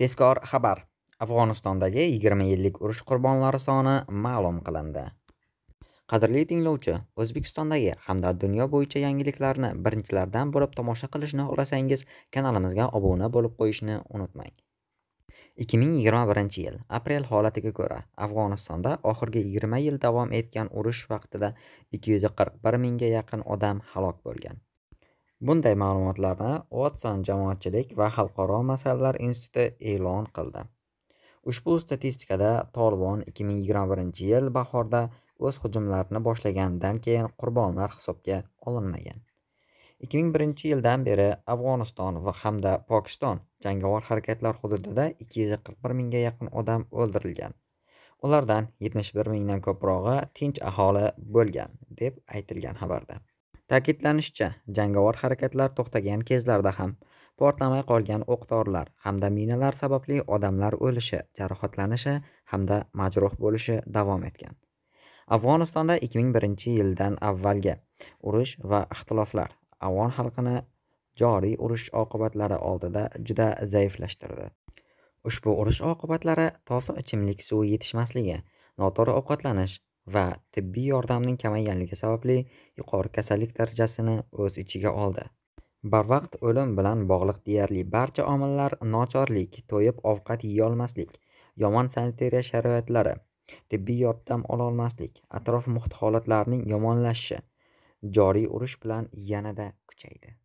tezkor xabar afg'onistondagi yigirma yillik urush qurbonlari soni ma'lum qilindi qadrli tinglovchi o'zbekistondagi hamda dunyo bo'yicha yangiliklarni birinchilardan bo'lib tomosha qilishni xohlasangiz kanalimizga obuna bo'lib qo'yishni unutmang 2021 yil aprel holatiga ko'ra afg'onistonda oxirgi 20 yil davom etgan urush vaqtida 241 mingga yaqin odam halok bo'lgan Bunday ma'lumotlarni Watson jamoatchilik va xalqaro masalalar instituti e'lon qildi. Ushbu statistikada Tolibon 2021-yil bahorda o'z hujumlarini boshlaganidan keyin qurbonlar hisobga olinmagan. 2001-yildan beri Afg'oniston va hamda Pokiston jangovar harakatlar hududida 241 mingga yaqin odam o'ldirilgan. Ulardan 71 mingdan ko'prog'i tinch aholi bo'lgan, deb aytilgan xabarda. Ta'kidlanishicha, jangovar harakatlar to'xtagan kezlarda ham portlamay qolgan o'q-dorilar hamda minalar sababli odamlar o'lishi, jarohatlanishi hamda majruh bo'lishi davom etgan. Afg'onistonda 2001-yildan avvalgi urush va ixtiloflar afg'on xalqini joriy urush oqibatlari oldida juda zaiflashtirdi. Ushbu urush oqibatlari toza ichimlik suvi yetishmasligi, noto'g'ri ovqatlanish, va tibbiy yordamning kamayganligi sababli yuqori kasallik darajasini o'z ichiga oldi barvaqt o'lim bilan bog'liq deyarli barcha omillar nochorlik to'yib ovqat yeyolmaslik yomon sanitariya sharoitlari tibbiy yordam ololmaslik atrof muhit holatlarining yomonlashishi joriy urush bilan yanada kuchaydi